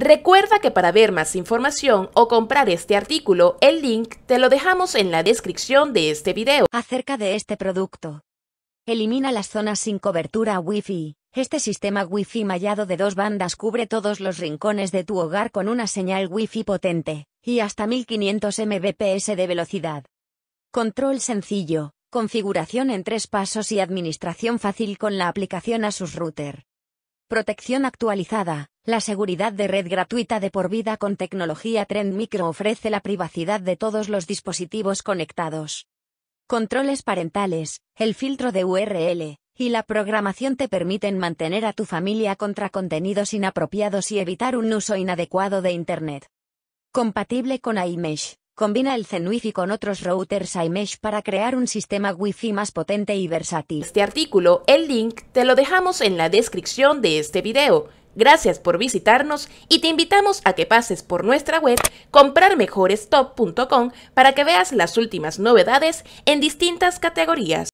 Recuerda que para ver más información o comprar este artículo, el link te lo dejamos en la descripción de este video. Acerca de este producto. Elimina las zonas sin cobertura Wi-Fi. Este sistema Wi-Fi mallado de dos bandas cubre todos los rincones de tu hogar con una señal Wi-Fi potente, y hasta 1500 Mbps de velocidad. Control sencillo, configuración en tres pasos y administración fácil con la aplicación a sus Router. Protección actualizada. La seguridad de red gratuita de por vida con tecnología Trend Micro ofrece la privacidad de todos los dispositivos conectados. Controles parentales, el filtro de URL y la programación te permiten mantener a tu familia contra contenidos inapropiados y evitar un uso inadecuado de Internet. Compatible con iMesh. Combina el ZenWiFi con otros routers iMesh para crear un sistema wifi más potente y versátil. Este artículo, el link, te lo dejamos en la descripción de este video. Gracias por visitarnos y te invitamos a que pases por nuestra web comprarmejorestop.com para que veas las últimas novedades en distintas categorías.